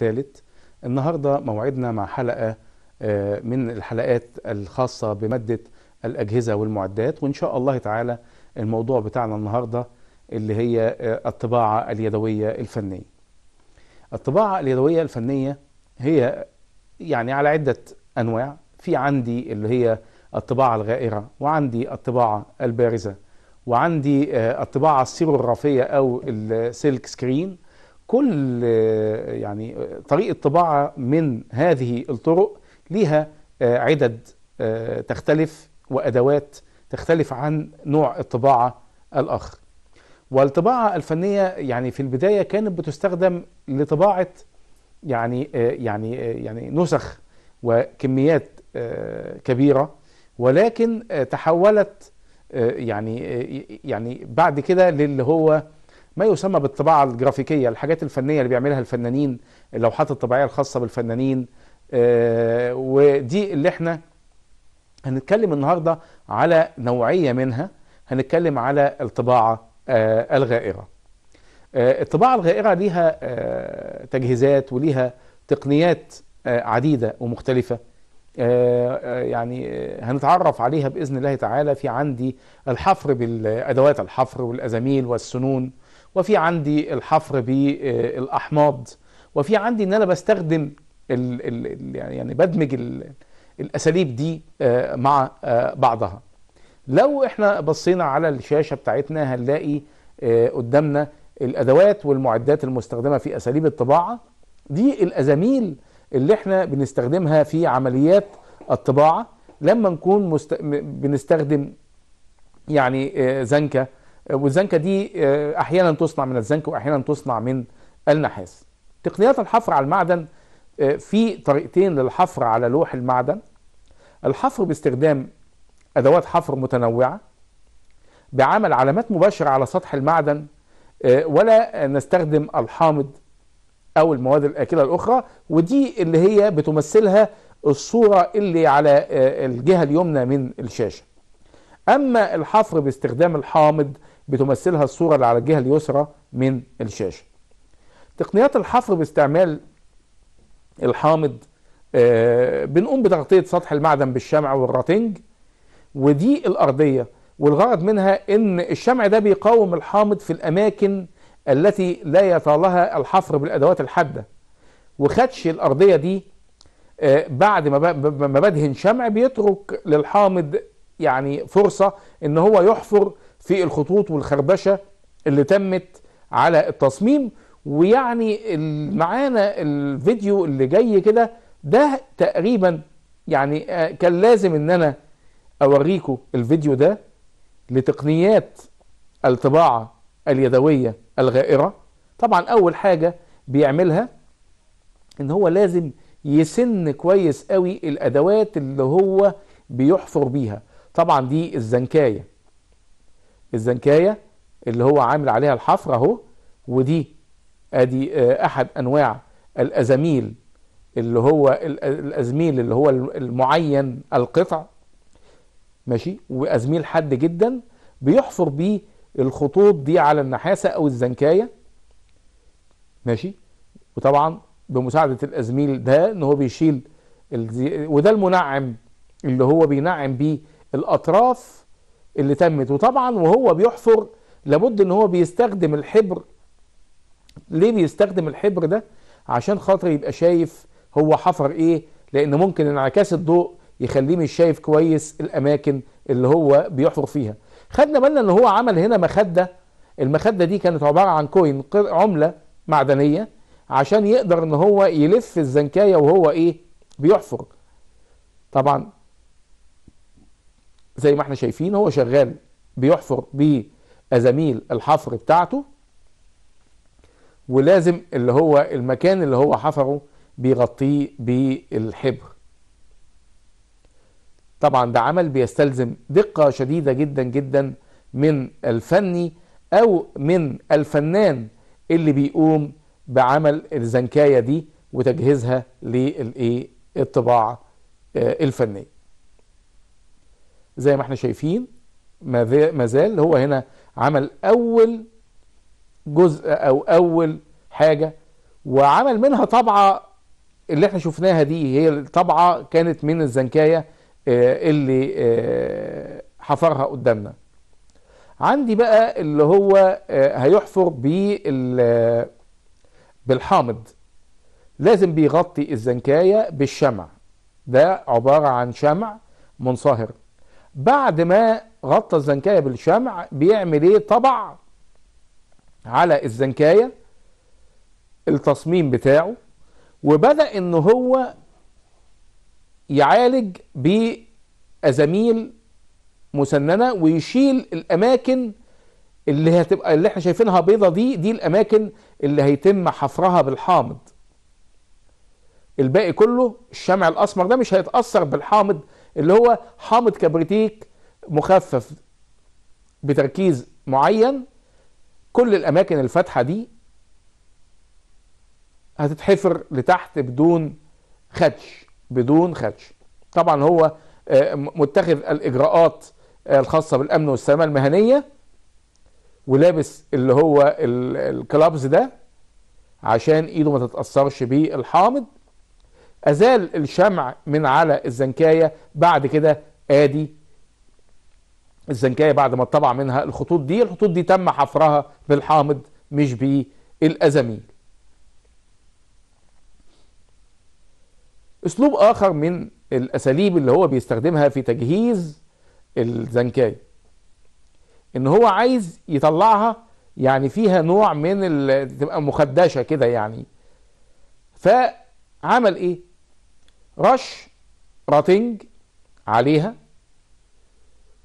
ثالث النهاردة موعدنا مع حلقة آه، من الحلقات الخاصة بمادة الأجهزة والمعدات وإن شاء الله تعالى الموضوع بتاعنا النهاردة اللي هي آه، الطباعة اليدوية الفنية الطباعة اليدوية الفنية هي يعني على عدة أنواع في عندي اللي هي الطباعة الغائرة وعندي الطباعة البارزة وعندي آه، الطباعة السيرو الرافية أو السلك سكرين كل يعني طريقة طباعة من هذه الطرق لها آه، عدد آه، تختلف وأدوات تختلف عن نوع الطباعة الآخر والطباعة الفنية يعني في البداية كانت بتستخدم لطباعة يعني آه، يعني يعني نسخ وكميات كبيرة ولكن تحولت يعني يعني بعد كده للي هو ما يسمى بالطباعه الجرافيكيه الحاجات الفنيه اللي بيعملها الفنانين اللوحات الطبيعيه الخاصه بالفنانين آه، ودي اللي احنا هنتكلم النهارده على نوعيه منها هنتكلم على الطباعه آه، الغائره آه، الطباعه الغائره ليها تجهيزات وليها تقنيات عديده ومختلفه يعني هنتعرف عليها باذن الله تعالى في عندي الحفر بالادوات الحفر والازاميل والسنون وفي عندي الحفر بالاحماض وفي عندي ان انا بستخدم الـ الـ يعني،, يعني بدمج الاساليب دي آه، مع آه، بعضها لو احنا بصينا على الشاشه بتاعتنا هنلاقي آه، قدامنا الادوات والمعدات المستخدمه في اساليب الطباعه دي الازاميل اللي احنا بنستخدمها في عمليات الطباعه لما نكون مست... بنستخدم يعني زنكه والزنكة دي آه، أحيانا تصنع من الزنك وأحيانا تصنع من النحاس تقنيات الحفر على المعدن آه، في طريقتين للحفر على لوح المعدن الحفر باستخدام أدوات حفر متنوعة بعمل علامات مباشرة على سطح المعدن آه، ولا نستخدم الحامض أو المواد الآكلة الأخرى ودي اللي هي بتمثلها الصورة اللي على الجهة اليمنى من الشاشة أما الحفر باستخدام الحامض بتمثلها الصورة اللي على الجهة اليسرى من الشاشة تقنيات الحفر باستعمال الحامض آه، بنقوم بتغطية سطح المعدن بالشمع والراتنج ودي الأرضية والغرض منها إن الشمع ده بيقاوم الحامض في الأماكن التي لا يطالها الحفر بالأدوات الحادة وخدش الأرضية دي آه، بعد ما بدهن شمع بيترك للحامض يعني فرصة إن هو يحفر في الخطوط والخربشة اللي تمت على التصميم ويعني معانا الفيديو اللي جاي كده ده تقريبا يعني آه، كان لازم ان انا اوريكم الفيديو ده لتقنيات الطباعة اليدوية الغائرة طبعا اول حاجة بيعملها ان هو لازم يسن كويس قوي الادوات اللي هو بيحفر بيها طبعا دي الزنكاية الزنكاية اللي هو عامل عليها الحفر اهو ودي ادي آه، احد انواع الازاميل اللي هو الازميل اللي هو المعين القطع ماشي وازميل حاد جدا بيحفر بيه الخطوط دي على النحاسه او الزنكايه ماشي وطبعا بمساعده الازميل ده ان هو بيشيل وده المنعم اللي هو بينعم بيه الاطراف اللي تمت وطبعا وهو بيحفر لابد ان هو بيستخدم الحبر ليه بيستخدم الحبر ده عشان خاطر يبقى شايف هو حفر ايه لان ممكن انعكاس الضوء يخليه مش شايف كويس الاماكن اللي هو بيحفر فيها خدنا بالنا ان هو عمل هنا مخده المخده دي كانت عباره عن كوين عمله معدنيه عشان يقدر ان هو يلف الزنكايه وهو ايه بيحفر طبعا زي ما احنا شايفين هو شغال بيحفر بأزاميل الحفر بتاعته ولازم اللي هو المكان اللي هو حفره بيغطيه بالحبر طبعا ده عمل بيستلزم دقة شديدة جدا جدا من الفني او من الفنان اللي بيقوم بعمل الزنكاية دي وتجهيزها للطباعة آه، الفنية زي ما احنا شايفين ما زال هو هنا عمل اول جزء او اول حاجه وعمل منها طبعه اللي احنا شفناها دي هي الطبعه كانت من الزنكايه آه، اللي آه، حفرها قدامنا عندي بقى اللي هو آه، هيحفر بال بالحامض لازم بيغطي الزنكايه بالشمع ده عباره عن شمع منصهر بعد ما غطى الزنكاية بالشمع بيعمل ايه طبع على الزنكاية التصميم بتاعه وبدأ ان هو يعالج بأزاميل مسننة ويشيل الأماكن اللي هتبقى اللي احنا شايفينها بيضة دي دي الأماكن اللي هيتم حفرها بالحامض الباقي كله الشمع الأسمر ده مش هيتأثر بالحامض اللي هو حامض كبريتيك مخفف بتركيز معين كل الاماكن الفاتحه دي هتتحفر لتحت بدون خدش بدون خدش طبعا هو آه، متخذ الاجراءات آه، الخاصه بالامن والسلامه المهنيه ولابس اللي هو الكلابز ده عشان ايده ما تتاثرش بالحامض أزال الشمع من على الزنكاية بعد كده آدي الزنكاية بعد ما اتطبع منها الخطوط دي الخطوط دي تم حفرها بالحامض مش بالأزاميل اسلوب اخر من الاساليب اللي هو بيستخدمها في تجهيز الزنكاية ان هو عايز يطلعها يعني فيها نوع من تبقى مخدشه كده يعني فعمل ايه رش راتنج عليها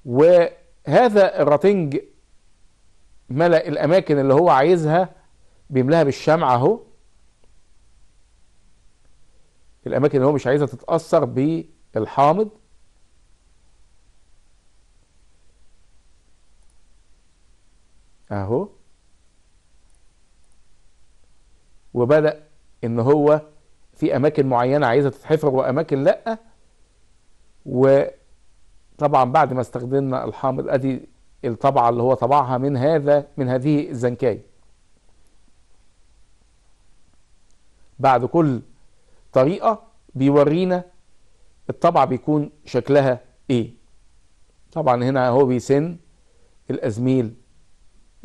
وهذا الراتنج ملأ الأماكن اللي هو عايزها بيملاها بالشمع أهو الأماكن اللي هو مش عايزها تتأثر بالحامض أهو وبدأ إن هو في اماكن معينه عايزه تتحفر واماكن لا وطبعا بعد ما استخدمنا الحامض ادي الطبعه اللي هو طبعها من هذا من هذه الزنكاي بعد كل طريقه بيورينا الطبعه بيكون شكلها ايه طبعا هنا هو بيسن الازميل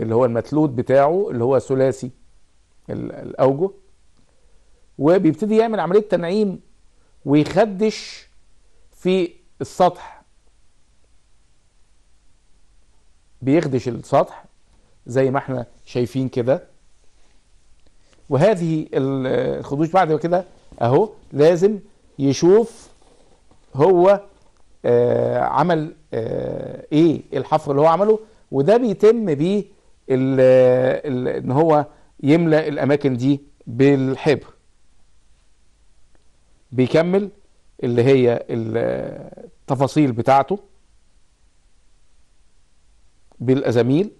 اللي هو المتلوت بتاعه اللي هو ثلاثي الاوجه وبيبتدي يعمل عملية تنعيم ويخدش في السطح بيخدش السطح زي ما احنا شايفين كده وهذه الخدوش بعد كده اهو لازم يشوف هو آه عمل آه ايه الحفر اللي هو عمله وده بيتم بيه ان هو يملا الاماكن دي بالحبر بيكمل اللي هي التفاصيل بتاعته بالأزاميل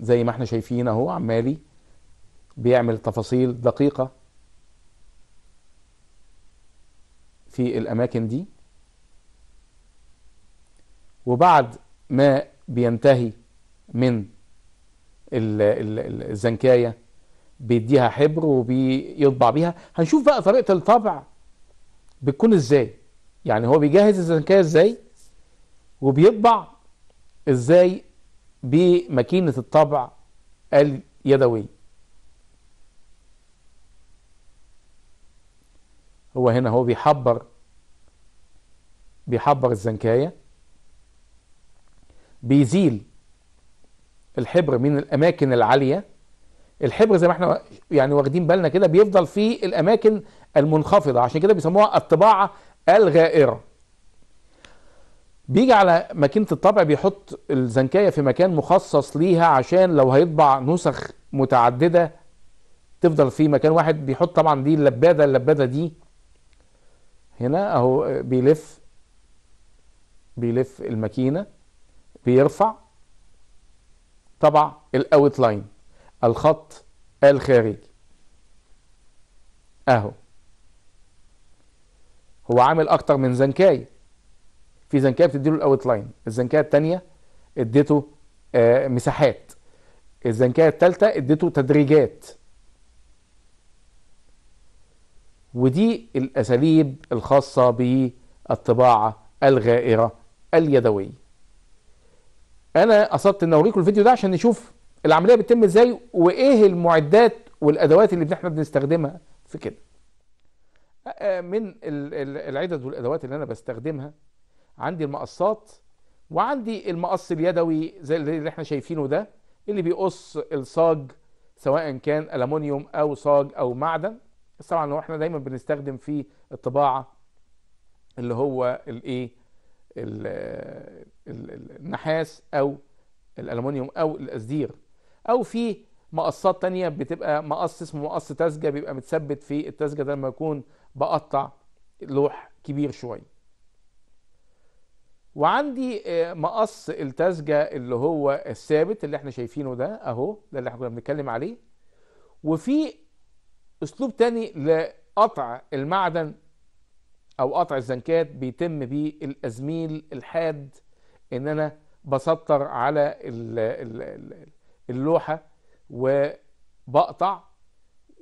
زي ما احنا شايفين اهو عمالي بيعمل تفاصيل دقيقة في الأماكن دي وبعد ما بينتهي من الزنكايه بيديها حبر وبيطبع بيها هنشوف بقى طريقه الطبع بتكون ازاي يعني هو بيجهز الزنكايه ازاي وبيطبع ازاي بماكينه الطبع اليدوي هو هنا هو بيحبر بيحبر الزنكايه بيزيل الحبر من الاماكن العاليه الحبر زي ما احنا يعني واخدين بالنا كده بيفضل في الاماكن المنخفضه عشان كده بيسموها الطباعه الغائره بيجي على ماكينه الطبع بيحط الزنكايه في مكان مخصص ليها عشان لو هيطبع نسخ متعدده تفضل في مكان واحد بيحط طبعا دي اللباده اللباده دي هنا اهو بيلف بيلف الماكينه بيرفع طبع الاوت لاين الخط الخارجي اهو هو عامل اكتر من زنكاي في زنكاي بتديله الاوت لاين الزنكايه الثانيه اديته آه مساحات الزنكاي الثالثه اديته تدريجات ودي الاساليب الخاصه بالطباعه الغائره اليدويه انا قصدت ان اوريكم الفيديو ده عشان نشوف العمليه بتتم ازاي وايه المعدات والادوات اللي احنا بنستخدمها في كده أه، أه، من العدد والادوات اللي انا بستخدمها عندي المقصات وعندي المقص اليدوي زي اللي احنا شايفينه ده اللي بيقص الصاج سواء كان الومنيوم او صاج او معدن طبعا هو احنا دايما بنستخدم في الطباعه اللي هو الايه النحاس او الالومنيوم او الاسدير او في مقصات تانية بتبقى مقص اسمه مقص تسجة بيبقى متثبت في التسجة ده لما يكون بقطع لوح كبير شوية وعندي آه، مقص التسجة اللي هو الثابت اللي احنا شايفينه ده اهو ده اللي احنا كنا بنتكلم عليه وفي اسلوب تاني لقطع المعدن او قطع الزنكات بيتم بيه الازميل الحاد ان انا بسطر على اللوحه وبقطع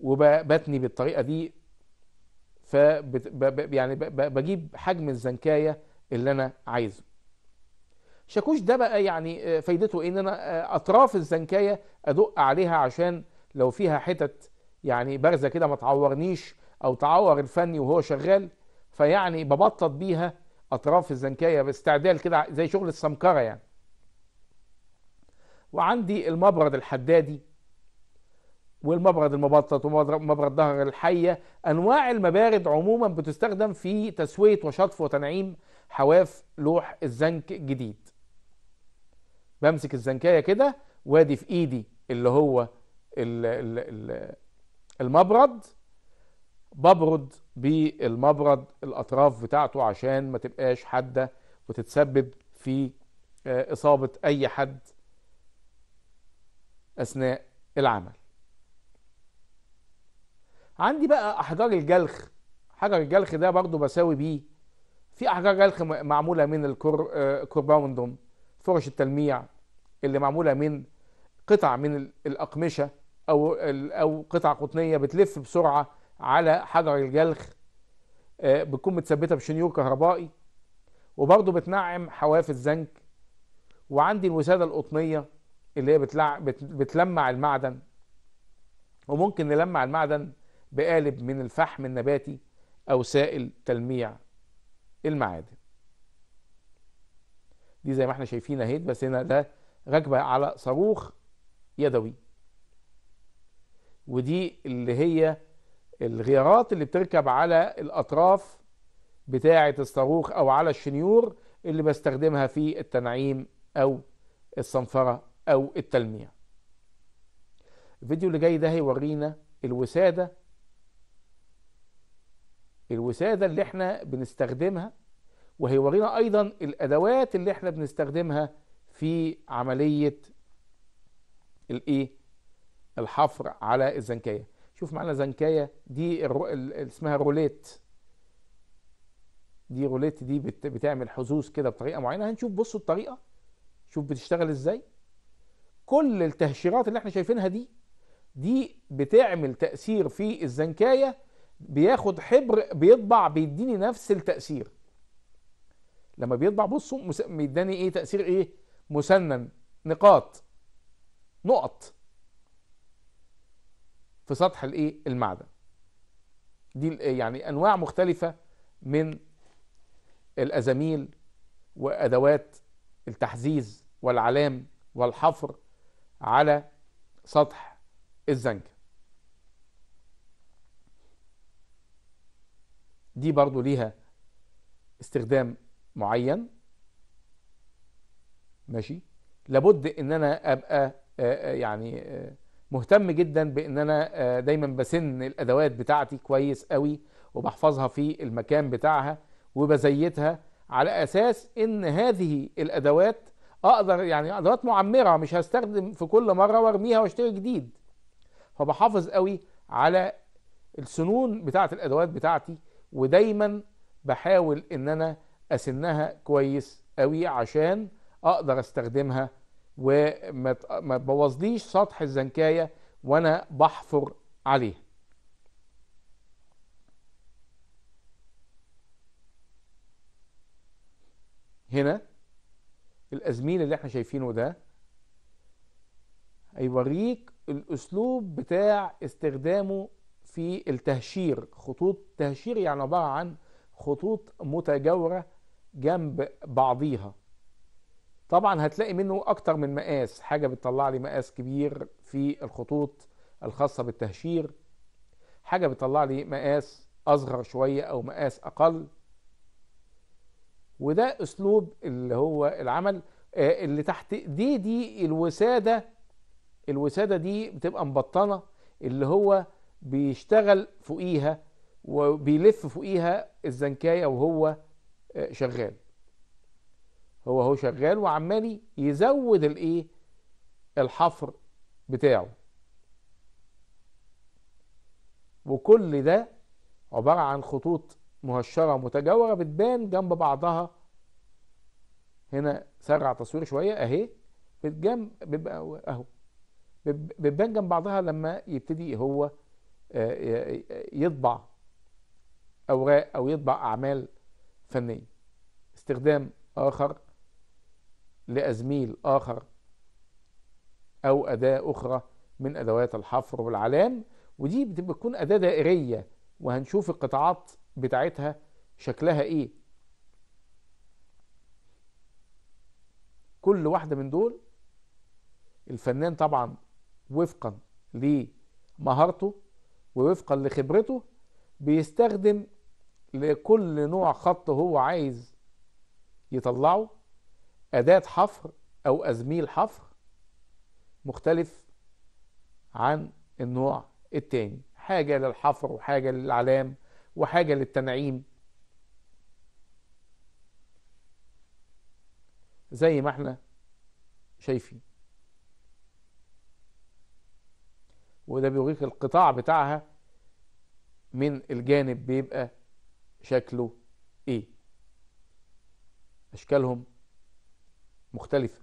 وبتني بالطريقه دي ف يعني بجيب حجم الزنكايه اللي انا عايزه شاكوش ده بقى يعني آه، فايدته إيه؟ ان انا آه، اطراف الزنكايه ادق عليها عشان لو فيها حتت يعني بارزه كده ما تعورنيش او تعور الفني وهو شغال فيعني ببطط بيها اطراف الزنكايه باستعدال كده زي شغل السمكره يعني وعندي المبرد الحدادي والمبرد المبطط ومبرد ظهر الحية أنواع المبارد عموما بتستخدم في تسوية وشطف وتنعيم حواف لوح الزنك الجديد بمسك الزنكاية كده وادي في إيدي اللي هو المبرد ببرد بالمبرد الاطراف بتاعته عشان ما تبقاش حاده وتتسبب في آه، اصابه اي حد اثناء العمل عندي بقى احجار الجلخ حجر الجلخ ده برضو بساوي بيه في احجار جلخ معموله من الكورباوندوم آه، فرش التلميع اللي معموله من قطع من الاقمشه او او قطع قطنيه بتلف بسرعه على حجر الجلخ آه، بتكون متثبته بشنيور كهربائي وبرضه بتنعم حواف الزنك وعندي الوساده القطنيه اللي هي بتلع... بت... بتلمع المعدن وممكن نلمع المعدن بقالب من الفحم النباتي او سائل تلميع المعادن دي زي ما احنا شايفين اهيت بس هنا ده راكبه على صاروخ يدوي ودي اللي هي الغيارات اللي بتركب على الأطراف بتاعة الصاروخ أو على الشنيور اللي بستخدمها في التنعيم أو الصنفرة أو التلميع الفيديو اللي جاي ده هيورينا الوسادة الوسادة اللي احنا بنستخدمها وهيورينا أيضا الأدوات اللي احنا بنستخدمها في عملية الايه الحفر على الزنكية شوف معانا زنكاية دي الرو... اسمها روليت دي روليت دي بت... بتعمل حظوظ كده بطريقة معينة هنشوف بصوا الطريقة شوف بتشتغل ازاي كل التهشيرات اللي احنا شايفينها دي دي بتعمل تأثير في الزنكاية بياخد حبر بيطبع بيديني نفس التأثير لما بيطبع بصوا مس... مداني ايه تأثير ايه مسنن نقاط نقط في سطح الايه المعدن دي يعني انواع مختلفه من الازاميل وادوات التحزيز والعلام والحفر على سطح الزنك دي برضو ليها استخدام معين ماشي لابد ان انا ابقى آه، آه، يعني آه، مهتم جدا بان انا آه، دايما بسن الادوات بتاعتي كويس قوي وبحفظها في المكان بتاعها وبزيتها على اساس ان هذه الادوات اقدر يعني ادوات معمره مش هستخدم في كل مره وارميها واشتري جديد فبحافظ قوي على السنون بتاعه الادوات بتاعتي ودايما بحاول ان انا اسنها كويس قوي عشان اقدر استخدمها وما تبوظليش سطح الزنكايه وانا بحفر عليه هنا الازميل اللي احنا شايفينه ده هيوريك الاسلوب بتاع استخدامه في التهشير خطوط تهشير يعني عباره عن خطوط متجاوره جنب بعضيها طبعا هتلاقي منه اكتر من مقاس حاجه بتطلع لي مقاس كبير في الخطوط الخاصه بالتهشير حاجه بتطلع لي مقاس اصغر شويه او مقاس اقل وده اسلوب اللي هو العمل آه، اللي تحت دي دي الوساده الوساده دي بتبقى مبطنه اللي هو بيشتغل فوقيها وبيلف فوقيها الزنكايه وهو آه، شغال هو هو شغال وعمال يزود الايه الحفر بتاعه وكل ده عبارة عن خطوط مهشرة متجاورة بتبان جنب بعضها هنا سرع تصوير شوية اهي بتجنب بيبقى اهو بتبان جنب بعضها لما يبتدي هو آه، يطبع اوراق او يطبع اعمال فنيه استخدام اخر لأزميل آخر أو أداة أخرى من أدوات الحفر والعلام ودي بتكون أداة دائرية وهنشوف القطاعات بتاعتها شكلها إيه كل واحدة من دول الفنان طبعا وفقا لمهارته ووفقا لخبرته بيستخدم لكل نوع خط هو عايز يطلعه أداة حفر أو أزميل حفر مختلف عن النوع التاني حاجة للحفر وحاجة للعلام وحاجة للتنعيم زي ما احنا شايفين وده بيوريك القطاع بتاعها من الجانب بيبقى شكله ايه اشكالهم مختلفة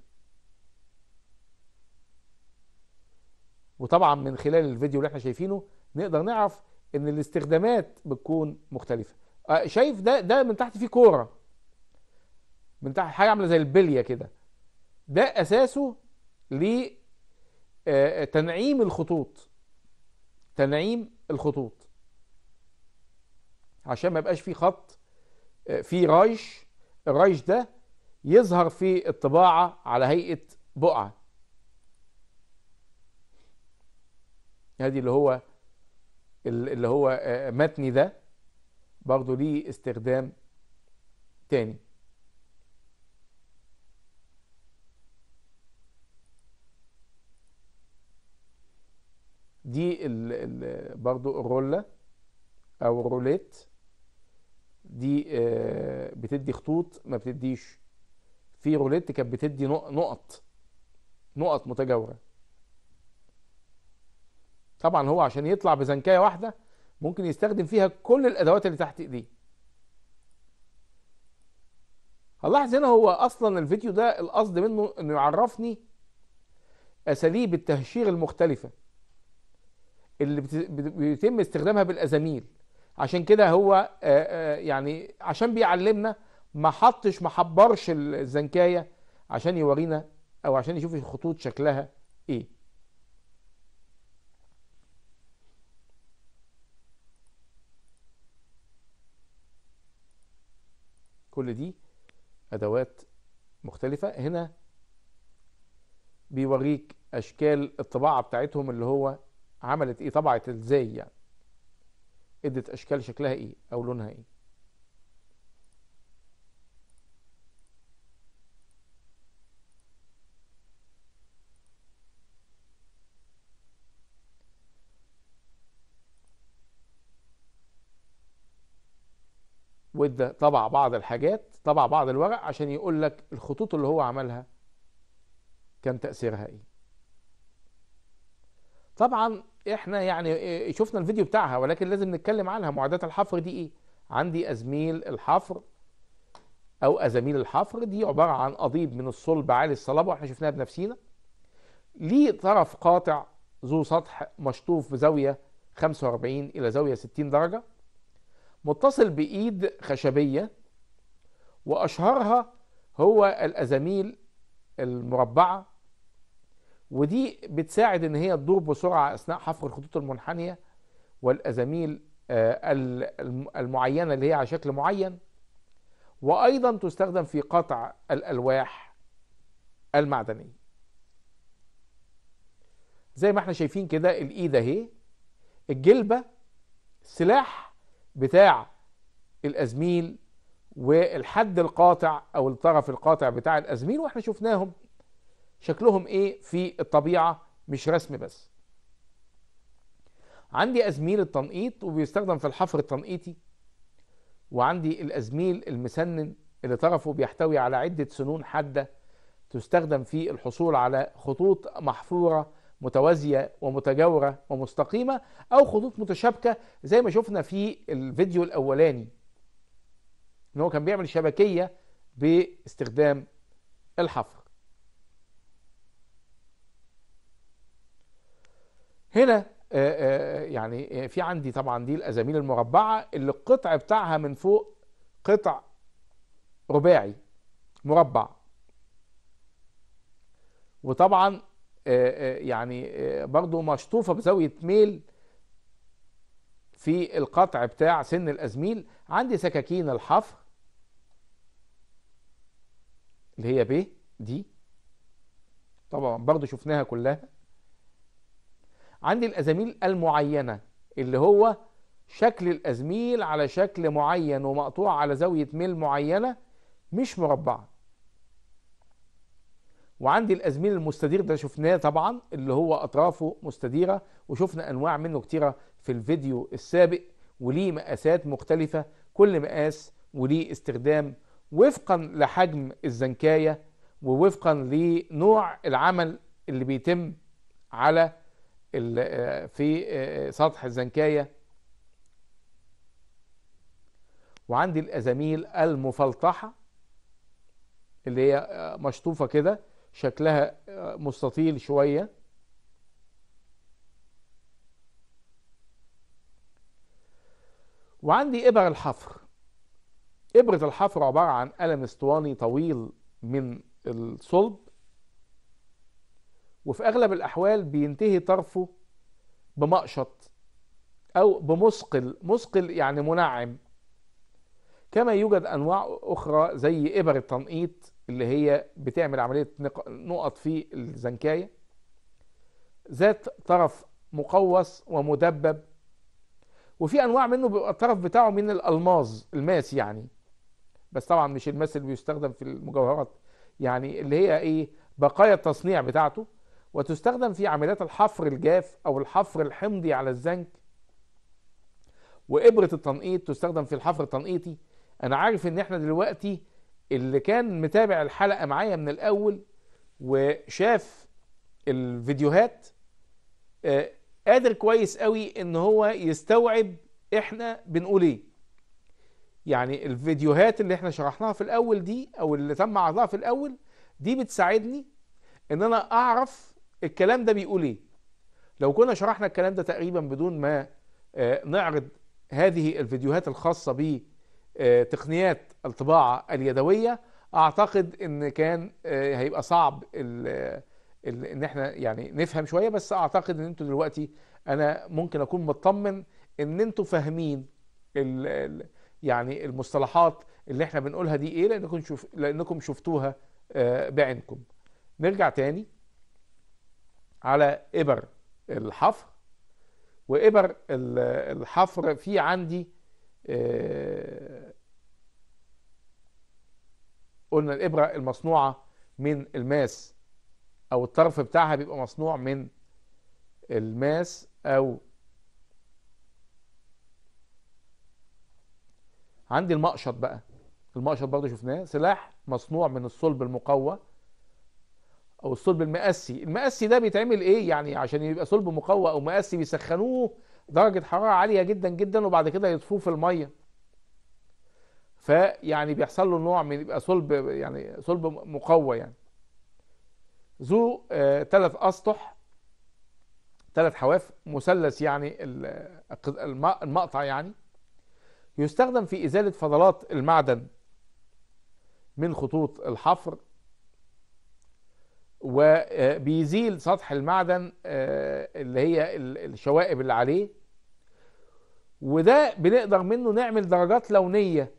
وطبعا من خلال الفيديو اللي احنا شايفينه نقدر نعرف ان الاستخدامات بتكون مختلفة آه، شايف ده ده من تحت فيه كورة من تحت حاجة عاملة زي البلية كده ده اساسه لتنعيم آه، آه، الخطوط تنعيم الخطوط عشان ما يبقاش فيه خط فيه رايش الرايش ده يظهر في الطباعة على هيئة بقعة هذه اللي هو اللي هو آه، متني ده برضه ليه استخدام تاني دي ال ال برضو الرولة او الروليت دي آه، بتدي خطوط ما بتديش في روليت كانت بتدي نقط نقط متجاوره طبعا هو عشان يطلع بزنكايه واحده ممكن يستخدم فيها كل الادوات اللي تحت ايديه هنلاحظ هنا هو اصلا الفيديو ده القصد منه انه يعرفني اساليب التهشير المختلفه اللي بيتم استخدامها بالازاميل عشان كده هو يعني عشان بيعلمنا ما حطش ما حبرش الزنكايه عشان يورينا او عشان يشوف الخطوط شكلها ايه كل دي ادوات مختلفه هنا بيوريك اشكال الطباعه بتاعتهم اللي هو عملت ايه طبعت ازاي يعني ادت اشكال شكلها ايه او لونها ايه وادى طبع بعض الحاجات طبع بعض الورق عشان يقول لك الخطوط اللي هو عملها كان تأثيرها ايه طبعا احنا يعني شفنا الفيديو بتاعها ولكن لازم نتكلم عنها معادات الحفر دي ايه عندي ازميل الحفر او ازاميل الحفر دي عبارة عن قضيب من الصلب عالي الصلابة واحنا شفناها بنفسينا ليه طرف قاطع ذو سطح مشطوف بزاوية 45 الى زاوية 60 درجة متصل بإيد خشبية وأشهرها هو الأزاميل المربعة ودي بتساعد إن هي تدور بسرعة أثناء حفر الخطوط المنحنية والأزاميل آه، المعينة اللي هي على شكل معين وأيضا تستخدم في قطع الألواح المعدنية زي ما احنا شايفين كده الإيد أهي الجلبة سلاح بتاع الازميل والحد القاطع او الطرف القاطع بتاع الازميل واحنا شفناهم شكلهم ايه في الطبيعه مش رسم بس عندي ازميل التنقيط وبيستخدم في الحفر التنقيطي وعندي الازميل المسنن اللي طرفه بيحتوي على عده سنون حاده تستخدم في الحصول على خطوط محفوره متوازية ومتجاورة ومستقيمة أو خطوط متشابكة زي ما شفنا في الفيديو الأولاني إن هو كان بيعمل شبكية باستخدام الحفر هنا آه، آه، يعني آه، في عندي طبعا دي الأزاميل المربعة اللي القطع بتاعها من فوق قطع رباعي مربع وطبعا آه، آه، يعني آه، برضه مشطوفه بزاويه ميل في القطع بتاع سن الازميل عندي سكاكين الحفر اللي هي ب دي طبعا برضه شفناها كلها عندي الازاميل المعينه اللي هو شكل الازميل على شكل معين ومقطوع على زاويه ميل معينه مش مربعه وعندي الازميل المستدير ده شفناه طبعا اللي هو اطرافه مستديره وشفنا انواع منه كتيره في الفيديو السابق وليه مقاسات مختلفه كل مقاس وليه استخدام وفقا لحجم الزنكايه ووفقا لنوع العمل اللي بيتم على في سطح الزنكايه وعندي الازاميل المفلطحه اللي هي مشطوفه كده شكلها مستطيل شوية وعندي إبر الحفر إبرة الحفر عبارة عن قلم اسطواني طويل من الصلب وفي أغلب الأحوال بينتهي طرفه بمقشط أو بمثقل مثقل يعني منعم كما يوجد أنواع أخرى زي إبر التنقيط اللي هي بتعمل عملية نقط في الزنكاية ذات طرف مقوس ومدبب وفي انواع منه بيبقى الطرف بتاعه من الالماس الماس يعني بس طبعا مش الماس اللي بيستخدم في المجوهرات يعني اللي هي ايه بقايا التصنيع بتاعته وتستخدم في عمليات الحفر الجاف او الحفر الحمضي على الزنك وابره التنقيط تستخدم في الحفر التنقيطي انا عارف ان احنا دلوقتي اللي كان متابع الحلقة معايا من الأول وشاف الفيديوهات آه، قادر كويس قوي ان هو يستوعب احنا بنقول ايه يعني الفيديوهات اللي احنا شرحناها في الاول دي او اللي تم عرضها في الاول دي بتساعدني ان انا اعرف الكلام ده بيقول ايه لو كنا شرحنا الكلام ده تقريبا بدون ما آه، نعرض هذه الفيديوهات الخاصة بيه آه، تقنيات الطباعة اليدوية اعتقد ان كان آه، هيبقى صعب الـ آه، الـ ان احنا يعني نفهم شوية بس اعتقد ان انتوا دلوقتي انا ممكن اكون مطمن ان انتوا فاهمين الـ يعني المصطلحات اللي احنا بنقولها دي ايه لانكم شف لانكم شفتوها بعينكم نرجع تاني على ابر الحفر وابر الحفر في عندي قلنا الابره المصنوعه من الماس او الطرف بتاعها بيبقى مصنوع من الماس او عندي المقشط بقى المقشط برضه شفناه سلاح مصنوع من الصلب المقوى او الصلب المقاسي المقاسي ده بيتعمل ايه يعني عشان يبقى صلب مقوى او مقاسي بيسخنوه درجه حراره عاليه جدا جدا وبعد كده يطفوه في الميه فيعني بيحصل له نوع من يبقى صلب يعني صلب مقوى يعني ذو ثلاث آه، اسطح ثلاث حواف مثلث يعني المقطع يعني يستخدم في ازاله فضلات المعدن من خطوط الحفر وبيزيل آه، سطح المعدن آه، اللي هي الشوائب اللي عليه وده بنقدر منه نعمل درجات لونيه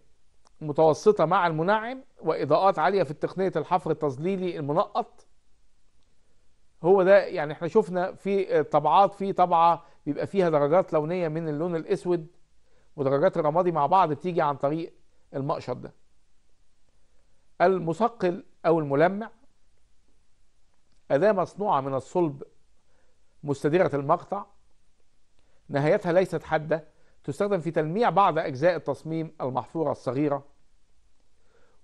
متوسطة مع المنعم وإضاءات عالية في تقنية الحفر التظليلي المنقط هو ده يعني احنا شفنا في طبعات في طبعة بيبقى فيها درجات لونية من اللون الأسود ودرجات الرمادي مع بعض بتيجي عن طريق المقشط ده المثقل أو الملمع أداة مصنوعة من الصلب مستديرة المقطع نهايتها ليست حادة تستخدم في تلميع بعض أجزاء التصميم المحفورة الصغيرة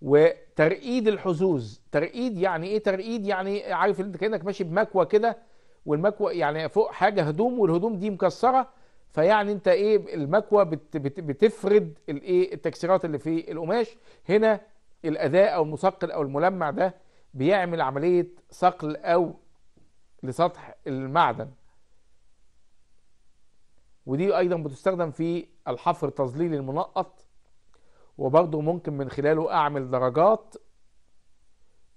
وترقيد الحزوز ترقيد يعني ايه ترقيد يعني عارف انت كانك ماشي بمكوه كده والمكوه يعني فوق حاجه هدوم والهدوم دي مكسره فيعني انت ايه المكوه بتفرد الايه التكسيرات اللي في القماش هنا الاداء او المثقل او الملمع ده بيعمل عمليه صقل او لسطح المعدن ودي ايضا بتستخدم في الحفر تظليل المنقط وبرضه ممكن من خلاله اعمل درجات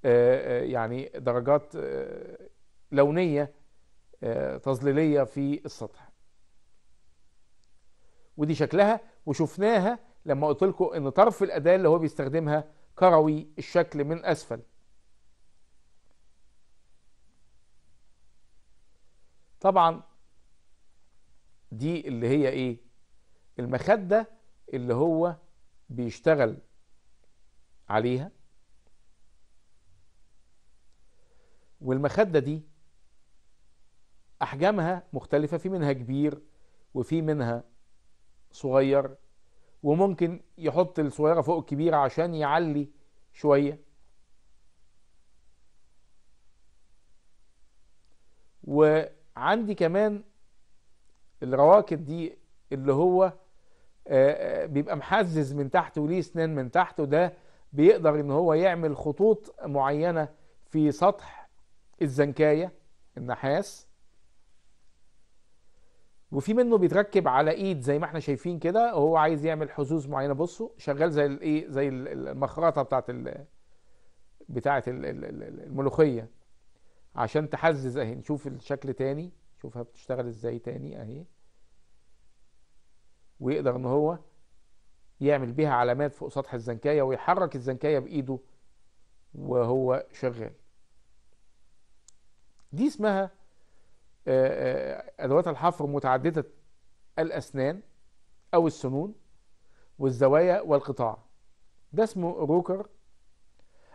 آه، آه، يعني درجات آه، لونية تظليلية في السطح ودي شكلها وشفناها لما قلت لكم ان طرف الأداة اللي هو بيستخدمها كروي الشكل من أسفل طبعا دي اللي هي ايه المخدة اللي هو بيشتغل عليها والمخدة دي أحجامها مختلفة في منها كبير وفي منها صغير وممكن يحط الصغيرة فوق الكبيرة عشان يعلي شوية وعندي كمان الرواكد دي اللي هو آه، آه، بيبقى محزز من تحت وليه اسنان من تحت وده بيقدر ان هو يعمل خطوط معينه في سطح الزنكايه النحاس وفي منه بيتركب على ايد زي ما احنا شايفين كده وهو عايز يعمل حزوز معينه بصوا شغال زي الايه زي المخرطه بتاعت ال بتاعت الملوخيه عشان تحزز اهي نشوف الشكل تاني شوفها بتشتغل ازاي تاني اهي ويقدر ان هو يعمل بيها علامات فوق سطح الزنكايه ويحرك الزنكايه بايده وهو شغال دي اسمها آه، آه، ادوات الحفر متعدده الاسنان او السنون والزوايا والقطاع ده اسمه روكر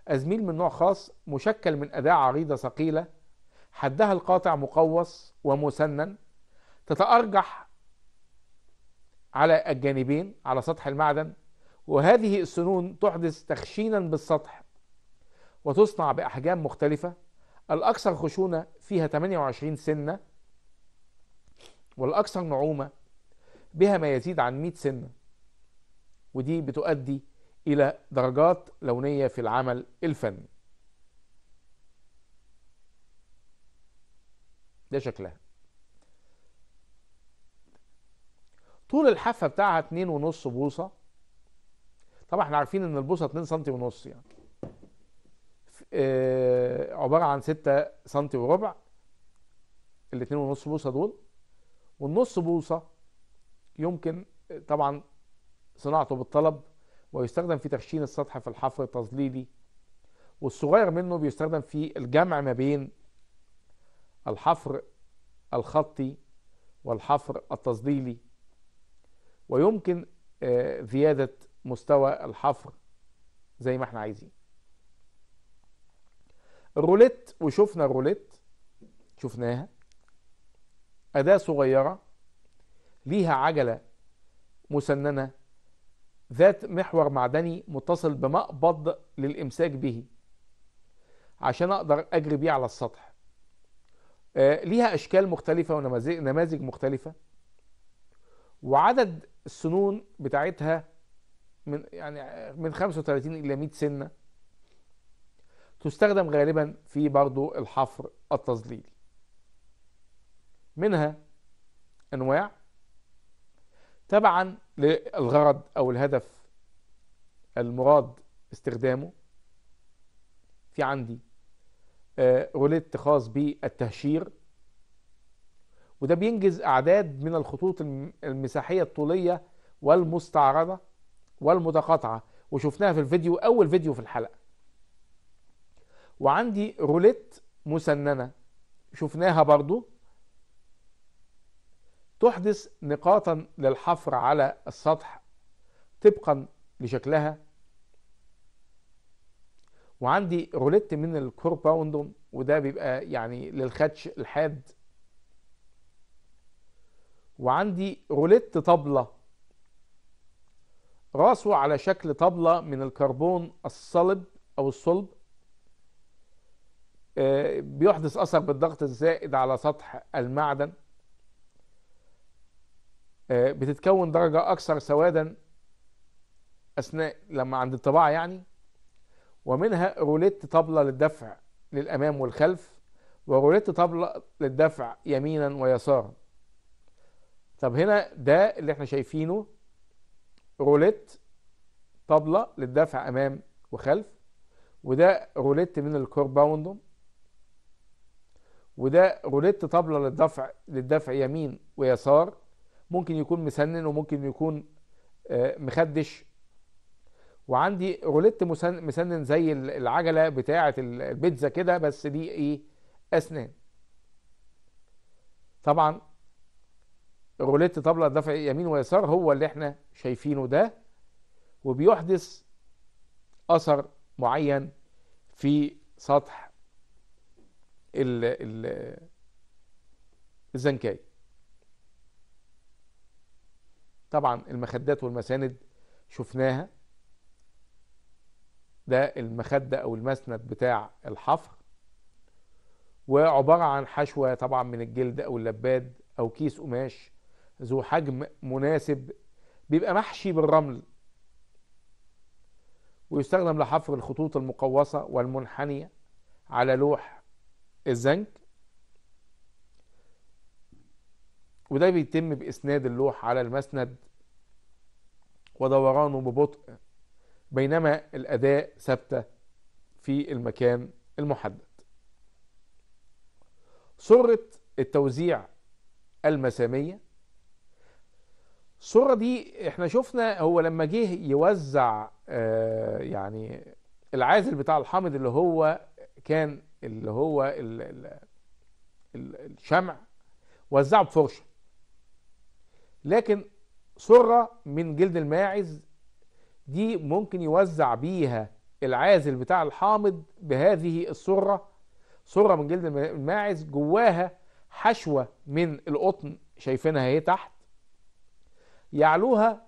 أزميل من نوع خاص مشكل من أداة عريضة ثقيلة حدها القاطع مقوس ومسنن تتأرجح على الجانبين على سطح المعدن وهذه السنون تحدث تخشينا بالسطح وتصنع بأحجام مختلفة الأكثر خشونة فيها 28 سنة والأكثر نعومة بها ما يزيد عن 100 سنة ودي بتؤدي إلى درجات لونية في العمل الفني ده شكلها طول الحافه بتاعها 2.5 ونص بوصه طبعا احنا عارفين ان البوصه 2 سم ونص يعني آه عباره عن 6 سم وربع ال 2.5 ونص بوصه دول والنص بوصه يمكن طبعا صناعته بالطلب ويستخدم في تخشين السطح في الحفر التظليلي والصغير منه بيستخدم في الجمع ما بين الحفر الخطي والحفر التصديلي ويمكن آه، زيادة مستوى الحفر زي ما احنا عايزين الروليت وشفنا الروليت شفناها أداة صغيرة ليها عجلة مسننة ذات محور معدني متصل بمقبض للإمساك به عشان أقدر أجري بيه على السطح آه، ليها اشكال مختلفه ونماذج مختلفه وعدد السنون بتاعتها من يعني من 35 الى 100 سنه تستخدم غالبا في برضو الحفر التظليل منها انواع تبعا للغرض او الهدف المراد استخدامه في عندي آه، روليت خاص بالتهشير وده بينجز أعداد من الخطوط المساحية الطولية والمستعرضة والمتقاطعة وشفناها في الفيديو أول فيديو في الحلقة وعندي روليت مسننة شفناها برضو تحدث نقاطا للحفر على السطح طبقا لشكلها وعندي روليت من الكورباوند وده بيبقى يعني للخدش الحاد وعندي روليت طبلة راسه على شكل طبلة من الكربون الصلب أو الصلب آه، بيحدث أثر بالضغط الزائد على سطح المعدن آه، بتتكون درجة أكثر سوادا أثناء لما عند الطباعة يعني ومنها روليت طبلة للدفع للأمام والخلف وروليت طبلة للدفع يمينا ويسارا طب هنا ده اللي احنا شايفينه روليت طبلة للدفع أمام وخلف وده روليت من الكورباوند وده روليت طبلة للدفع للدفع يمين ويسار ممكن يكون مسنن وممكن يكون آه، مخدش وعندي روليت مسنن زي العجله بتاعه البيتزا كده بس دي ايه اسنان طبعا روليت طبله دفع يمين ويسار هو اللي احنا شايفينه ده وبيحدث اثر معين في سطح ال ال الزنكاي طبعا المخدات والمساند شفناها ده المخدة أو المسند بتاع الحفر وعبارة عن حشوة طبعا من الجلد أو اللباد أو كيس قماش ذو حجم مناسب بيبقى محشي بالرمل ويستخدم لحفر الخطوط المقوسة والمنحنية على لوح الزنك وده بيتم بإسناد اللوح على المسند ودورانه ببطء بينما الأداء ثابتة في المكان المحدد صرة التوزيع المسامية الصورة دي احنا شفنا هو لما جه يوزع آه يعني العازل بتاع الحامض اللي هو كان اللي هو الـ الـ الـ الشمع وزعه بفرشة لكن صرة من جلد الماعز دي ممكن يوزع بيها العازل بتاع الحامض بهذه الصرة صرة من جلد الماعز جواها حشوة من القطن شايفينها اهي تحت يعلوها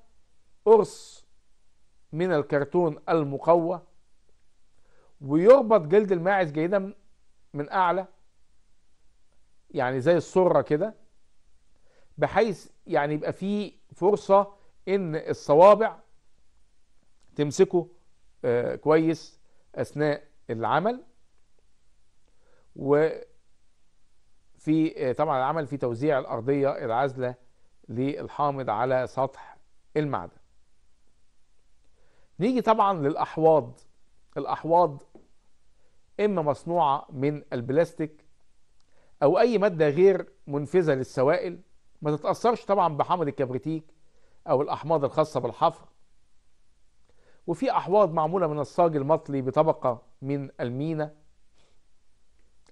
قرص من الكرتون المقوى ويربط جلد الماعز جيدا من اعلى يعني زي الصرة كده بحيث يعني يبقى فيه فرصة ان الصوابع تمسكه آه، كويس اثناء العمل وفي آه، طبعا العمل في توزيع الارضيه العازله للحامض على سطح المعدن نيجي طبعا للاحواض الاحواض اما مصنوعه من البلاستيك او اي ماده غير منفذه للسوائل ما تتاثرش طبعا بحمض الكبريتيك او الاحماض الخاصه بالحفر وفي أحواض معمولة من الصاج المطلي بطبقة من المينا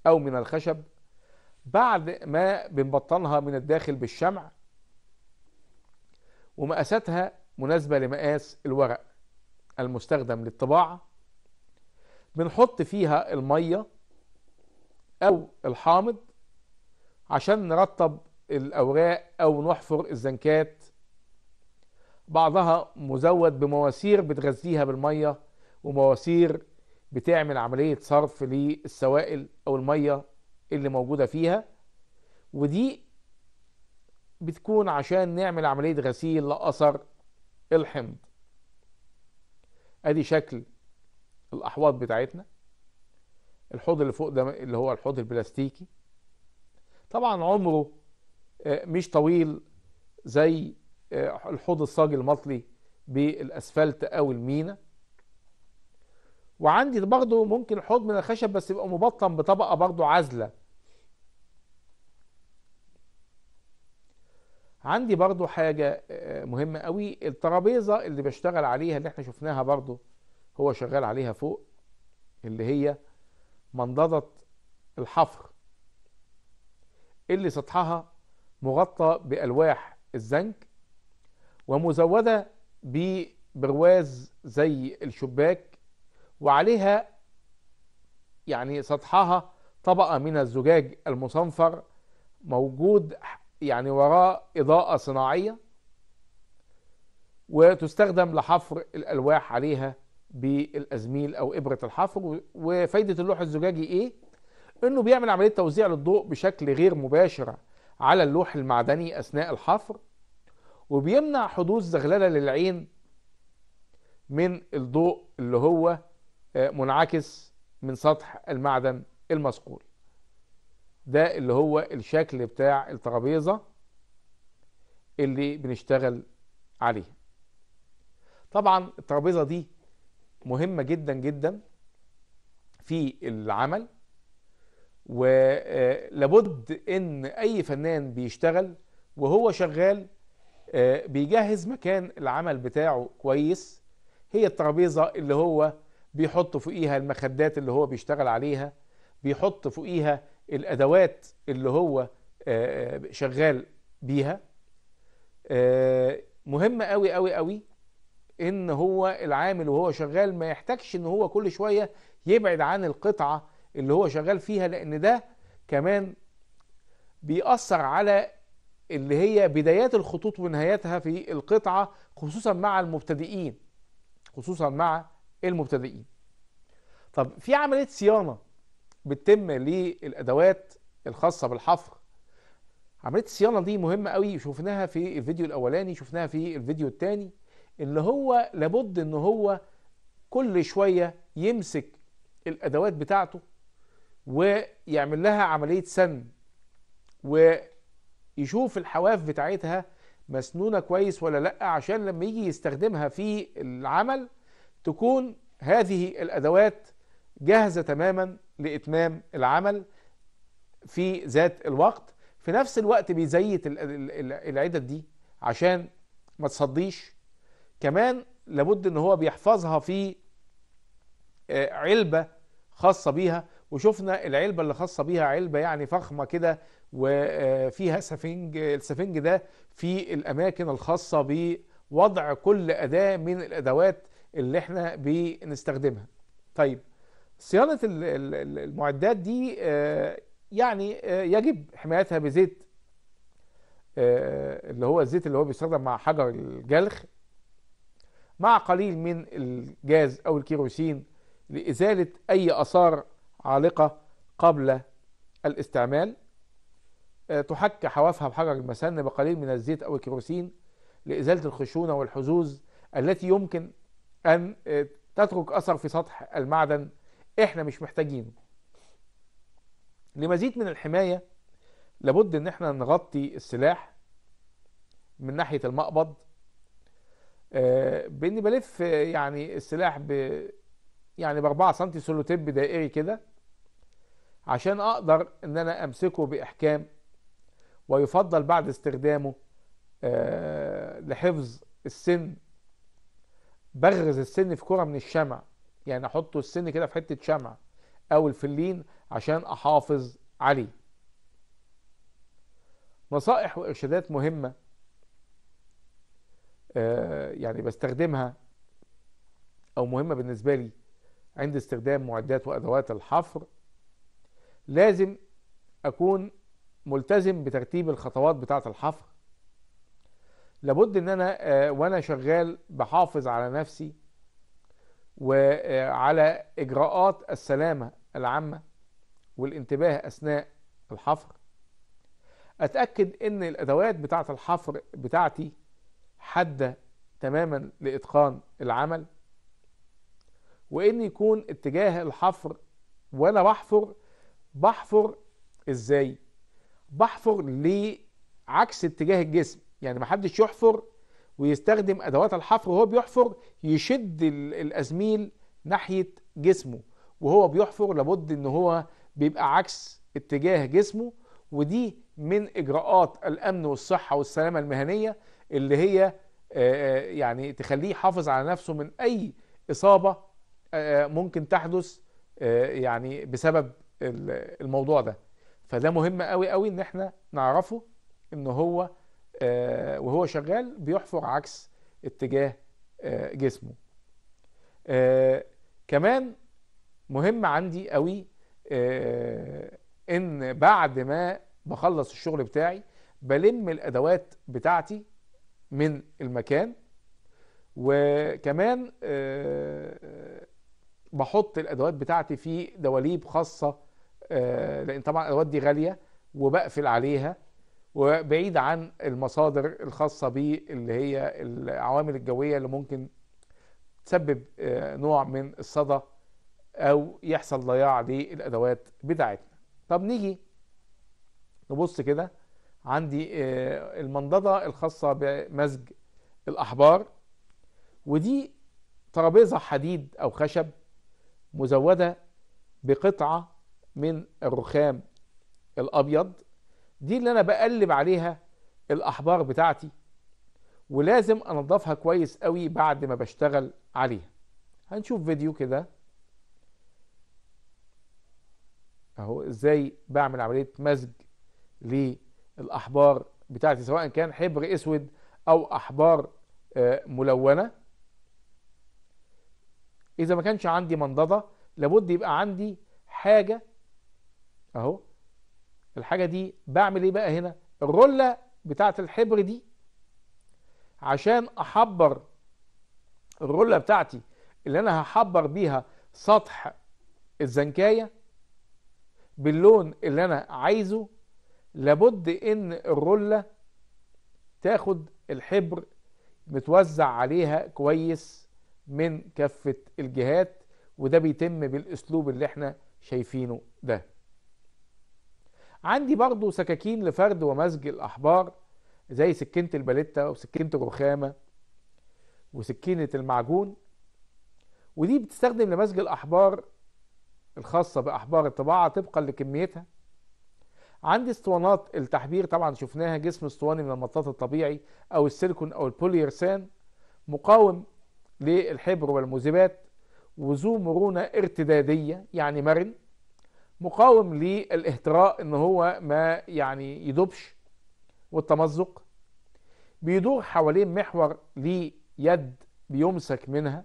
أو من الخشب بعد ما بنبطنها من الداخل بالشمع ومقاساتها مناسبة لمقاس الورق المستخدم للطباعة بنحط فيها المية أو الحامض عشان نرطب الأوراق أو نحفر الزنكات بعضها مزود بمواسير بتغذيها بالميه ومواسير بتعمل عمليه صرف للسوائل او الميه اللي موجوده فيها ودي بتكون عشان نعمل عمليه غسيل لاثر الحمض ادي شكل الاحواض بتاعتنا الحوض اللي فوق ده اللي هو الحوض البلاستيكي طبعا عمره آه، مش طويل زي الحوض الصاج المطلي بالاسفلت او المينا وعندي برضه ممكن حوض من الخشب بس يبقى مبطن بطبقه برضه عازله عندي برضو حاجه آه، مهمه قوي الترابيزه اللي بشتغل عليها اللي احنا شفناها برضو هو شغال عليها فوق اللي هي منضده الحفر اللي سطحها مغطى بالواح الزنك ومزودة ببرواز زي الشباك وعليها يعني سطحها طبقة من الزجاج المصنفر موجود يعني وراه إضاءة صناعية وتستخدم لحفر الألواح عليها بالأزميل أو إبرة الحفر وفايدة اللوح الزجاجي إيه؟ إنه بيعمل عملية توزيع للضوء بشكل غير مباشر على اللوح المعدني أثناء الحفر وبيمنع حدوث زغلله للعين من الضوء اللي هو آه، منعكس من سطح المعدن المصقول ده اللي هو الشكل بتاع الترابيزه اللي بنشتغل عليها طبعا الترابيزه دي مهمه جدا جدا في العمل ولابد آه، ان اي فنان بيشتغل وهو شغال بيجهز مكان العمل بتاعه كويس هي الترابيزة اللي هو بيحط فوقيها المخدات اللي هو بيشتغل عليها بيحط فوقيها الأدوات اللي هو آه، شغال بيها آه، مهم قوي قوي قوي ان هو العامل وهو شغال ما يحتاجش ان هو كل شوية يبعد عن القطعة اللي هو شغال فيها لان ده كمان بيأثر على اللي هي بدايات الخطوط ونهاياتها في القطعة خصوصا مع المبتدئين خصوصا مع المبتدئين طب في عملية صيانة بتتم للأدوات الخاصة بالحفر عملية الصيانة دي مهمة قوي شفناها في الفيديو الأولاني شفناها في الفيديو الثاني اللي هو لابد ان هو كل شوية يمسك الأدوات بتاعته ويعمل لها عملية سن و يشوف الحواف بتاعتها مسنونه كويس ولا لا عشان لما يجي يستخدمها في العمل تكون هذه الادوات جاهزه تماما لاتمام العمل في ذات الوقت في نفس الوقت بيزيت العدد دي عشان ما تصديش كمان لابد ان هو بيحفظها في آه، علبه خاصه بيها وشفنا العلبه اللي خاصه بيها علبه يعني فخمه كده وفيها سفنج السفنج ده في الأماكن الخاصة بوضع كل أداة من الأدوات اللي احنا بنستخدمها طيب صيانة المعدات دي آه، يعني آه، يجب حمايتها بزيت آه، اللي هو الزيت اللي هو بيستخدم مع حجر الجلخ مع قليل من الجاز أو الكيروسين لإزالة أي آثار عالقة قبل الاستعمال تحك حوافها بحجر المسن بقليل من الزيت أو الكيروسين لإزالة الخشونة والحزوز التي يمكن أن آه، تترك أثر في سطح المعدن إحنا مش محتاجينه لمزيد من الحماية لابد إن إحنا نغطي السلاح من ناحية المقبض آه، بإني بلف آه، يعني السلاح ب يعني ب 4 سم سولوتيب دائري كده عشان اقدر ان انا امسكه باحكام ويفضل بعد استخدامه آه، لحفظ السن بغرز السن في كرة من الشمع يعني احطه السن كده في حتة شمع او الفلين عشان احافظ عليه نصائح وارشادات مهمة آه، يعني بستخدمها او مهمة بالنسبة لي عند استخدام معدات وادوات الحفر لازم اكون ملتزم بترتيب الخطوات بتاعه الحفر لابد ان انا آه، وانا شغال بحافظ على نفسي وعلى آه، اجراءات السلامه العامه والانتباه اثناء الحفر اتاكد ان الادوات بتاعه الحفر بتاعتي حاده تماما لاتقان العمل وان يكون اتجاه الحفر وانا بحفر بحفر ازاي بحفر لعكس اتجاه الجسم يعني ما حدش يحفر ويستخدم ادوات الحفر وهو بيحفر يشد الازميل ناحيه جسمه وهو بيحفر لابد ان هو بيبقى عكس اتجاه جسمه ودي من اجراءات الامن والصحه والسلامه المهنيه اللي هي آه، آه، يعني تخليه يحافظ على نفسه من اي اصابه آه، ممكن تحدث يعني بسبب الموضوع ده فده مهم قوي قوي ان احنا نعرفه ان هو آه، وهو شغال بيحفر عكس اتجاه آه، جسمه آه، كمان مهم عندي قوي ان بعد ما بخلص الشغل بتاعي بلم الادوات بتاعتي من المكان وكمان بحط الادوات بتاعتي في دواليب خاصه آه، لان طبعا الادوات دي غاليه وبقفل عليها وبعيد عن المصادر الخاصه بي اللي هي العوامل الجويه اللي ممكن تسبب آه، نوع من الصدى او يحصل ضياع للادوات بتاعتنا طب نيجي نبص كده عندي آه، المنضده الخاصه بمزج الاحبار ودي ترابيزه حديد او خشب مزوده بقطعه من الرخام الابيض دي اللي انا بقلب عليها الاحبار بتاعتي ولازم انضفها كويس قوي بعد ما بشتغل عليها هنشوف فيديو كده اهو ازاي بعمل عمليه مزج للاحبار بتاعتي سواء كان حبر اسود او احبار آه، ملونه اذا ما كانش عندي منضده لابد يبقى عندي حاجه اهو الحاجة دي بعمل ايه بقى هنا الرولة بتاعة الحبر دي عشان احبر الرولة بتاعتي اللي انا هحبر بيها سطح الزنكاية باللون اللي انا عايزه لابد ان الرولة تاخد الحبر متوزع عليها كويس من كافة الجهات وده بيتم بالاسلوب اللي احنا شايفينه ده عندي برضو سكاكين لفرد ومزج الأحبار زي سكينة الباليتا وسكينة الرخامة وسكينة المعجون ودي بتستخدم لمزج الأحبار الخاصة بأحبار الطباعة طبقا لكميتها عندي اسطوانات التحبير طبعا شفناها جسم اسطواني من المطاط الطبيعي أو السيليكون أو البوليرسان مقاوم للحبر والمذيبات وذو مرونة ارتدادية يعني مرن مقاوم للاهتراء ان هو ما يعني يدوبش والتمزق بيدور حوالين محور ليه يد بيمسك منها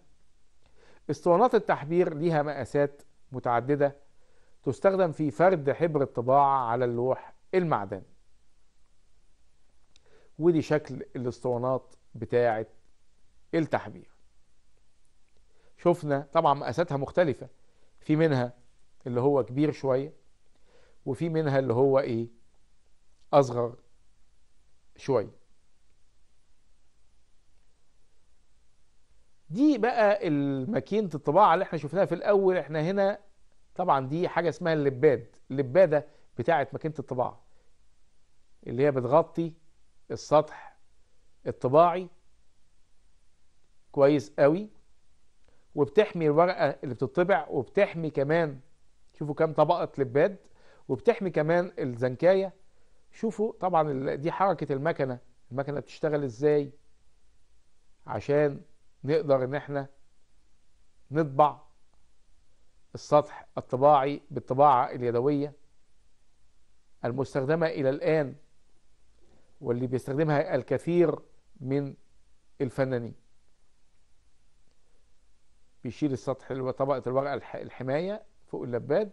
اسطوانات التحبير ليها مقاسات متعددة تستخدم في فرد حبر الطباعة على اللوح المعدني ودي شكل الاسطوانات بتاعة التحبير شفنا طبعا مقاساتها مختلفة في منها اللي هو كبير شوية وفي منها اللي هو ايه اصغر شوية دي بقى الماكينة الطباعة اللي احنا شفناها في الاول احنا هنا طبعا دي حاجة اسمها اللباد اللبادة بتاعة ماكينة الطباعة اللي هي بتغطي السطح الطباعي كويس قوي وبتحمي الورقة اللي بتطبع وبتحمي كمان شوفوا كام طبقة لباد وبتحمي كمان الزنكاية شوفوا طبعا دي حركة المكنة المكنة بتشتغل ازاي عشان نقدر ان احنا نطبع السطح الطباعي بالطباعة اليدوية المستخدمة الى الان واللي بيستخدمها الكثير من الفنانين بيشيل السطح طبقة الورقة الحماية فوق اللباد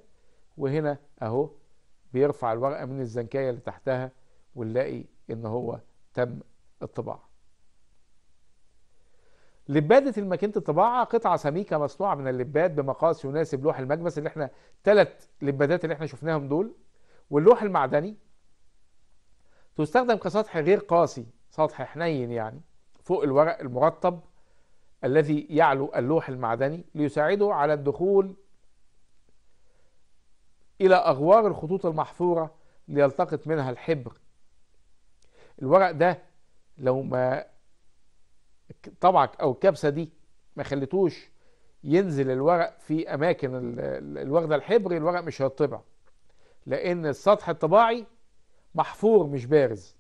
وهنا اهو بيرفع الورقة من الزنكاية اللي تحتها ونلاقي ان هو تم الطباعة لبادة الماكينة الطباعة قطعة سميكة مصنوعة من اللباد بمقاس يناسب لوح المكبس اللي احنا ثلاث لبادات اللي احنا شفناهم دول واللوح المعدني تستخدم كسطح غير قاسي سطح حنين يعني فوق الورق المرطب الذي يعلو اللوح المعدني ليساعده على الدخول إلى أغوار الخطوط المحفورة ليلتقط منها الحبر الورق ده لو ما طبعك أو الكبسة دي ما خليتوش ينزل الورق في أماكن الوردة الحبر الورق مش هيطبع لأن السطح الطباعي محفور مش بارز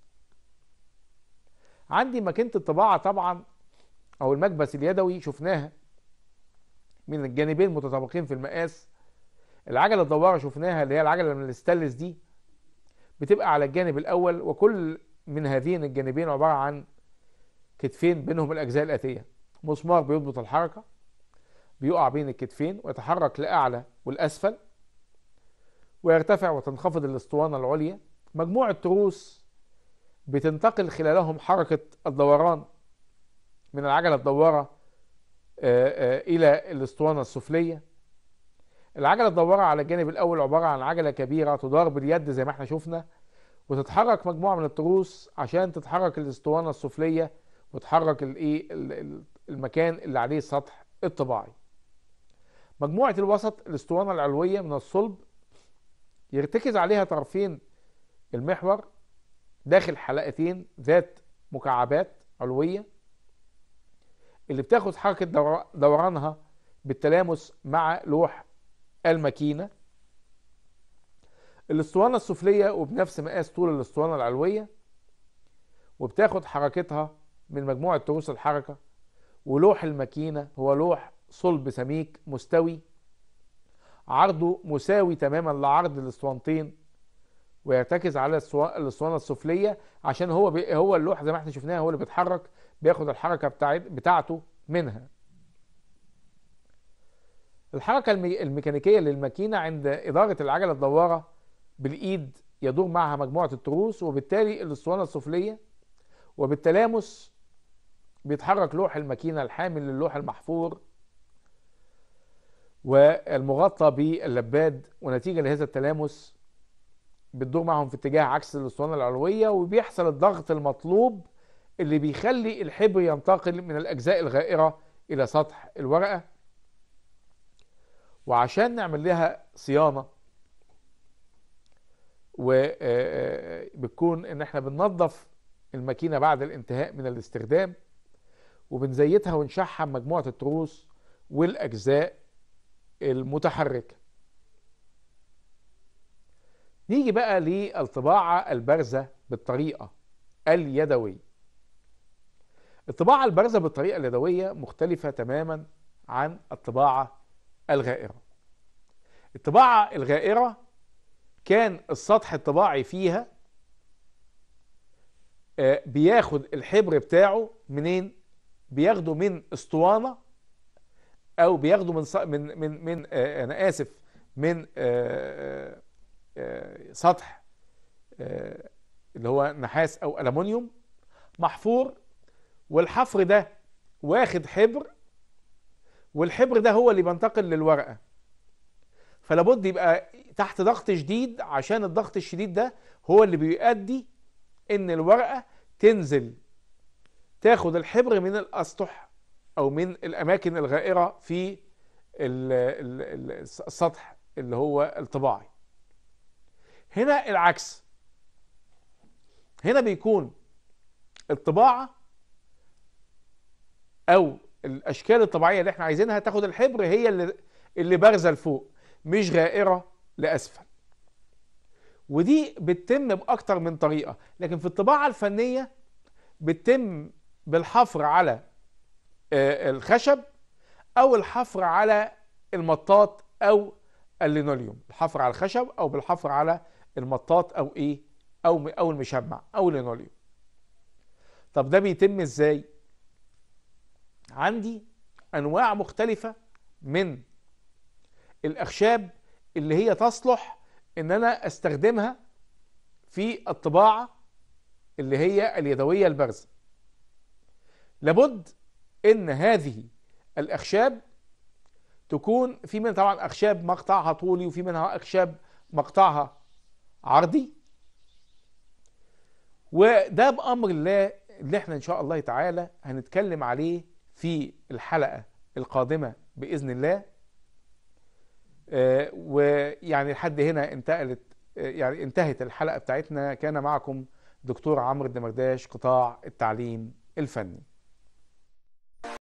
عندي ماكينة الطباعة طبعا أو المكبس اليدوي شفناها من الجانبين متطابقين في المقاس العجله الدواره شفناها اللي هي العجله من الستانلس دي بتبقى على الجانب الاول وكل من هذين الجانبين عباره عن كتفين بينهم الاجزاء الاتيه مسمار بيضبط الحركه بيقع بين الكتفين ويتحرك لاعلى والاسفل ويرتفع وتنخفض الاسطوانه العليا مجموعه تروس بتنتقل خلالهم حركه الدوران من العجله الدواره آه، آه، الى الاسطوانه السفليه العجله الدواره على الجانب الاول عباره عن عجله كبيره تدار باليد زي ما احنا شفنا وتتحرك مجموعه من التروس عشان تتحرك الاسطوانه السفليه وتحرك الايه المكان اللي عليه السطح الطباعي مجموعه الوسط الاسطوانه العلويه من الصلب يرتكز عليها طرفين المحور داخل حلقتين ذات مكعبات علويه اللي بتاخد حركه دورانها بالتلامس مع لوح الماكينة الاسطوانة السفلية وبنفس مقاس طول الاسطوانة العلوية وبتاخد حركتها من مجموعة تروس الحركة ولوح الماكينة هو لوح صلب سميك مستوي عرضه مساوي تماما لعرض الاسطوانتين ويرتكز على الاسطوانه السفليه عشان هو هو اللوح زي ما احنا شفناها هو اللي بيتحرك بياخد الحركه بتاعته منها الحركة الميكانيكية للماكينة عند إدارة العجلة الدوارة بالإيد يدور معها مجموعة التروس وبالتالي الأسطوانة السفلية وبالتلامس بيتحرك لوح الماكينة الحامل للوح المحفور والمغطى باللباد ونتيجة لهذا التلامس بتدور معهم في اتجاه عكس الأسطوانة العلوية وبيحصل الضغط المطلوب اللي بيخلي الحبر ينتقل من الأجزاء الغائرة إلى سطح الورقة وعشان نعمل لها صيانه وبتكون آه، آه، آه، ان احنا بننظف الماكينه بعد الانتهاء من الاستخدام وبنزيتها ونشحن مجموعه التروس والاجزاء المتحركه نيجي بقى للطباعه البارزه بالطريقه اليدويه الطباعة البارزة بالطريقة اليدوية مختلفة تماما عن الطباعة الغائرة الطباعة الغائرة كان السطح الطباعي فيها آه، بياخد الحبر بتاعه منين بياخده من اسطوانة او بياخده من من من, من آه، انا اسف من آه، سطح اللي هو نحاس او ألمونيوم محفور والحفر ده واخد حبر والحبر ده هو اللي بينتقل للورقه فلابد يبقى تحت ضغط شديد عشان الضغط الشديد ده هو اللي بيؤدي ان الورقه تنزل تاخد الحبر من الاسطح او من الاماكن الغائره في السطح اللي هو الطباعي هنا العكس هنا بيكون الطباعه او الاشكال الطبيعيه اللي احنا عايزينها تاخد الحبر هي اللي اللي بارزه لفوق مش غائره لاسفل ودي بتتم باكتر من طريقه لكن في الطباعه الفنيه بتتم بالحفر على آه، الخشب او الحفر على المطاط او اللينوليوم الحفر على الخشب او بالحفر على المطاط او ايه او او المشمع او اللينوليوم طب ده بيتم ازاي عندي انواع مختلفه من الاخشاب اللي هي تصلح ان انا استخدمها في الطباعه اللي هي اليدويه البارزه لابد ان هذه الاخشاب تكون في منها طبعا اخشاب مقطعها طولي وفي منها اخشاب مقطعها عرضي وده بامر الله اللي احنا ان شاء الله تعالى هنتكلم عليه في الحلقة القادمة بإذن الله آه، ويعني لحد هنا انتقلت آه، يعني انتهت الحلقة بتاعتنا كان معكم دكتور عمرو الدمرداش قطاع التعليم الفني